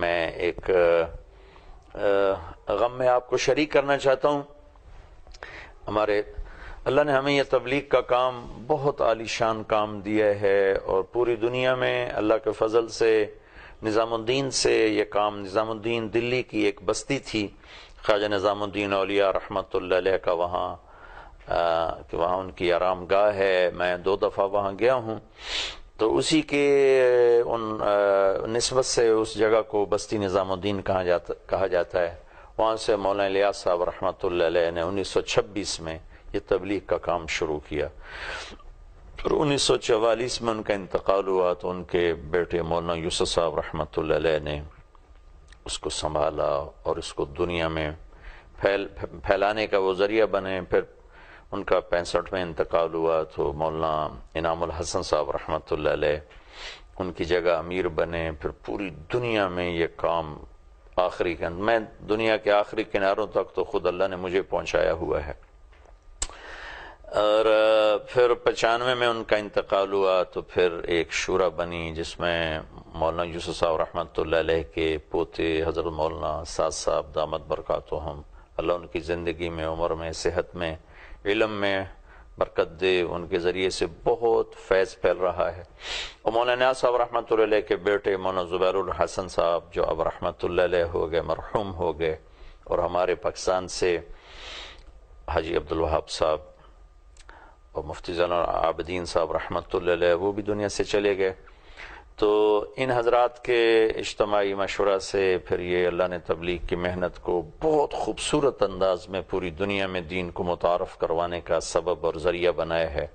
میں ایک غم میں آپ کو شریک کرنا چاہتا ہوں ہمارے اللہ نے ہمیں یہ تبلیغ کا کام بہت عالی شان کام دیا ہے اور پوری دنیا میں اللہ کے فضل سے نظام الدین سے یہ کام نظام الدین دلی کی ایک بستی تھی خواجہ نظام الدین اولیاء رحمت اللہ علیہ کا وہاں کہ وہاں ان کی آرام گاہ ہے میں دو دفعہ وہاں گیا ہوں تو اسی کے ان نسبت سے اس جگہ کو بستی نظام الدین کہا جاتا کہا جاتا ہے وہاں سے مولانا صاحب رحمۃ اللہ علیہ نے انیس سو چھبیس میں یہ تبلیغ کا کام شروع کیا انیس سو چوالیس میں ان کا انتقال ہوا تو ان کے بیٹے مولانا یوسف صاحب رحمۃ اللہ علیہ نے اس کو سنبھالا اور اس کو دنیا میں پھیل پھیلانے کا وہ ذریعہ بنے پھر ان کا پینسٹھ میں انتقال ہوا تو مولانا انعام الحسن صاحب رحمۃ اللہ علیہ ان کی جگہ امیر بنے پھر پوری دنیا میں یہ کام آخری گند میں دنیا کے آخری کناروں تک تو خود اللہ نے مجھے پہنچایا ہوا ہے اور پھر پچانوے میں ان کا انتقال ہوا تو پھر ایک شورا بنی جس میں مولانا یوسف صاحب رحمۃ اللہ علیہ کے پوتے حضرت مولانا ساس صاحب دامت برکاتہم اللہ ان کی زندگی میں عمر میں صحت میں علم میں برکت دے ان کے ذریعے سے بہت فیض پھیل رہا ہے اور مولانا صاحب رحمۃ اللہ علیہ کے بیٹے مولانا زبیر الحسن صاحب جو اب رحمۃ اللہ علیہ ہو گئے مرحوم ہو گئے اور ہمارے پاکستان سے حاجی عبد الوہاب صاحب اور مفتی زین العابدین صاحب رحمۃ اللہ علیہ وہ بھی دنیا سے چلے گئے تو ان حضرات کے اجتماعی مشورہ سے پھر یہ اللہ نے تبلیغ کی محنت کو بہت خوبصورت انداز میں پوری دنیا میں دین کو متعارف کروانے کا سبب اور ذریعہ بنایا ہے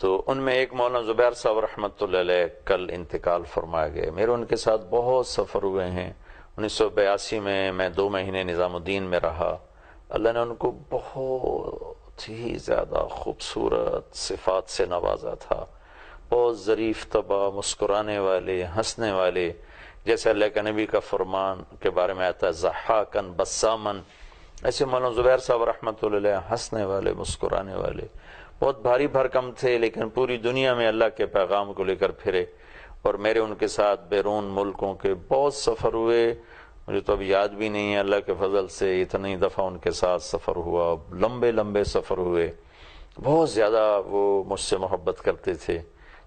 تو ان میں ایک مولانا زبیر صاحب رحمۃ اللہ علیہ کل انتقال فرمائے گئے میرے ان کے ساتھ بہت سفر ہوئے ہیں انیس سو بیاسی میں میں دو مہینے نظام الدین میں رہا اللہ نے ان کو بہت ہی زیادہ خوبصورت صفات سے نوازا تھا بہت ظریف طبع مسکرانے والے ہنسنے والے جیسے اللہ کے نبی کا فرمان کے بارے میں آتا ہے زحاکن بسامن ایسے مولانا زبیر صاحب رحمۃ اللہ ہنسنے والے مسکرانے والے بہت بھاری بھر کم تھے لیکن پوری دنیا میں اللہ کے پیغام کو لے کر پھرے اور میرے ان کے ساتھ بیرون ملکوں کے بہت سفر ہوئے مجھے تو اب یاد بھی نہیں ہے اللہ کے فضل سے اتنی دفعہ ان کے ساتھ سفر ہوا لمبے لمبے سفر ہوئے بہت زیادہ وہ مجھ سے محبت کرتے تھے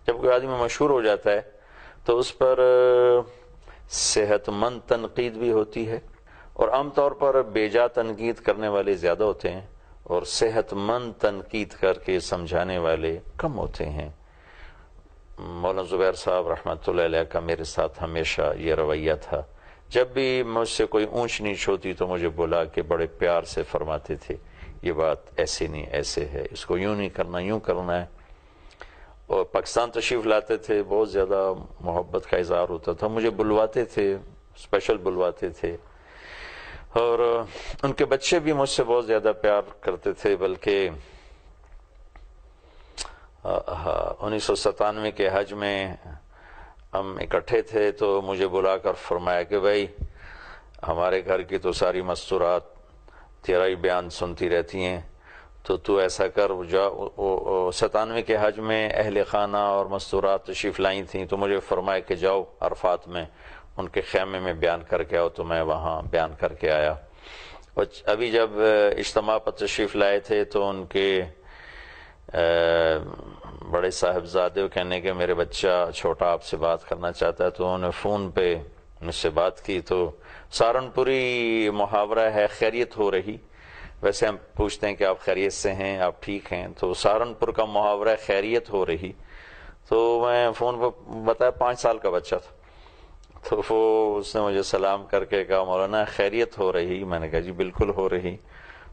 جب کوئی آدمی مشہور ہو جاتا ہے تو اس پر صحت مند تنقید بھی ہوتی ہے اور عام طور پر بیجا تنقید کرنے والے زیادہ ہوتے ہیں اور صحت مند تنقید کر کے سمجھانے والے کم ہوتے ہیں مولانا زبیر صاحب رحمۃ اللہ علیہ کا میرے ساتھ ہمیشہ یہ رویہ تھا جب بھی مجھ سے کوئی اونچ نیچ ہوتی تو مجھے بلا کے بڑے پیار سے فرماتے تھے یہ بات ایسی نہیں ایسے ہے اس کو یوں نہیں کرنا یوں کرنا ہے اور پاکستان تشریف لاتے تھے بہت زیادہ محبت کا اظہار ہوتا تھا مجھے بلواتے تھے اسپیشل بلواتے تھے اور ان کے بچے بھی مجھ سے بہت زیادہ پیار کرتے تھے بلکہ انیس سو ستانوے کے حج میں ہم اکٹھے تھے تو مجھے بلا کر فرمایا کہ بھائی ہمارے گھر کی تو ساری مستورات تیرائی بیان سنتی رہتی ہیں تو تو ایسا کر ستانوے کے حج میں اہل خانہ اور مستورات تشریف لائیں تھیں تو مجھے فرمائے کہ جاؤ عرفات میں ان کے خیمے میں بیان کر کے آؤ تو میں وہاں بیان کر کے آیا ابھی جب اجتماع پر تشریف لائے تھے تو ان کے بڑے صاحب کہنے کے میرے بچہ چھوٹا آپ سے بات کرنا چاہتا ہے تو انہوں نے فون پہ مجھ سے بات کی تو سہارنپوری محاورہ ہے خیریت ہو رہی ویسے ہم پوچھتے ہیں کہ آپ خیریت سے ہیں آپ ٹھیک ہیں تو سہارنپور کا محاورہ خیریت ہو رہی تو میں فون پہ بتایا پانچ سال کا بچہ تھا تو وہ اس نے مجھے سلام کر کے کہا مولانا خیریت ہو رہی میں نے کہا جی بالکل ہو رہی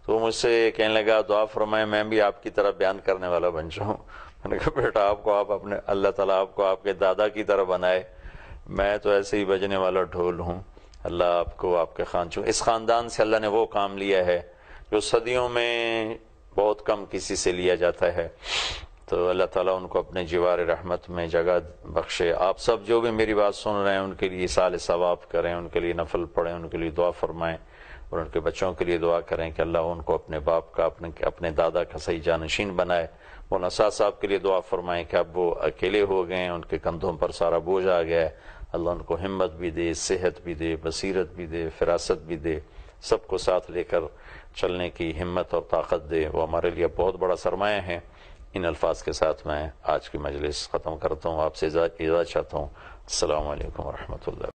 تو مجھ سے کہنے لگا دعا فرمائے میں بھی آپ کی طرح بیان کرنے والا بن جاؤں میں نے کہا بیٹا آپ کو آپ اپنے اللہ تعالیٰ آپ کو آپ کے دادا کی طرح بنائے میں تو ایسے ہی بجنے والا ڈھول ہوں اللہ آپ کو آپ کے خان چوں اس خاندان سے اللہ نے وہ کام لیا ہے جو صدیوں میں بہت کم کسی سے لیا جاتا ہے تو اللہ تعالیٰ ان کو اپنے جوار رحمت میں جگہ بخشے آپ سب جو بھی میری بات سن رہے ہیں ان کے لیے سال ثواب کریں ان کے لیے نفل پڑھیں ان کے لیے دعا فرمائیں اور ان کے بچوں کے لیے دعا کریں کہ اللہ ان کو اپنے باپ کا اپنے اپنے دادا کا صحیح جانشین بنائے وہ نسا صاحب کے لیے دعا فرمائیں کہ اب وہ اکیلے ہو گئے ہیں ان کے کندھوں پر سارا بوجھ آ گیا اللہ ان کو ہمت بھی دے صحت بھی دے بصیرت بھی دے فراست بھی دے سب کو ساتھ لے کر چلنے کی ہمت اور طاقت دے وہ ہمارے لیے بہت بڑا سرمایہ ہے ان الفاظ کے ساتھ میں آج کی مجلس ختم کرتا ہوں آپ سے اجازت چاہتا ہوں السلام علیکم ورحمۃ اللہ